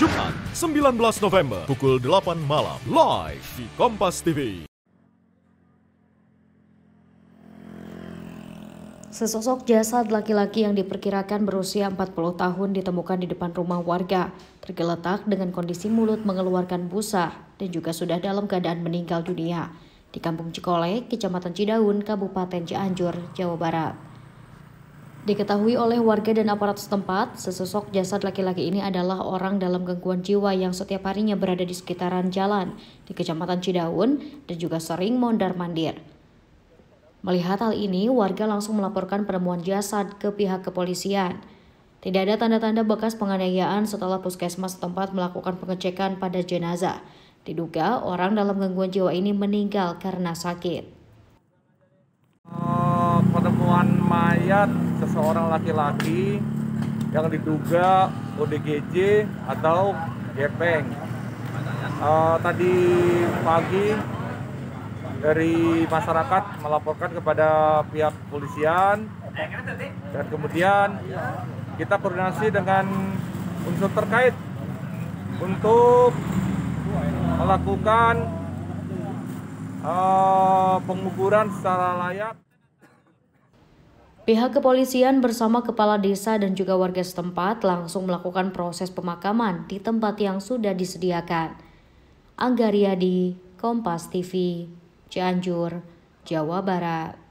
Jumat 19 November pukul 8 malam live di Kompas TV. Sesosok jasad laki-laki yang diperkirakan berusia 40 tahun ditemukan di depan rumah warga, tergeletak dengan kondisi mulut mengeluarkan busa dan juga sudah dalam keadaan meninggal dunia di Kampung Cikole, Kecamatan Cidaun, Kabupaten Cianjur, Jawa Barat. Diketahui oleh warga dan aparat setempat, sesosok jasad laki-laki ini adalah orang dalam gangguan jiwa yang setiap harinya berada di sekitaran jalan di Kecamatan Cidaun dan juga sering mondar-mandir. Melihat hal ini, warga langsung melaporkan penemuan jasad ke pihak kepolisian. Tidak ada tanda-tanda bekas penganiayaan setelah puskesmas setempat melakukan pengecekan pada jenazah. Diduga orang dalam gangguan jiwa ini meninggal karena sakit. melihat seseorang laki-laki yang diduga ODGJ atau gepeng. Uh, tadi pagi dari masyarakat melaporkan kepada pihak kepolisian dan kemudian kita koordinasi dengan unsur terkait untuk melakukan uh, penguburan secara layak. Pihak kepolisian bersama kepala desa dan juga warga setempat langsung melakukan proses pemakaman di tempat yang sudah disediakan. Anggariadi, di Kompas TV, Cianjur, Jawa Barat.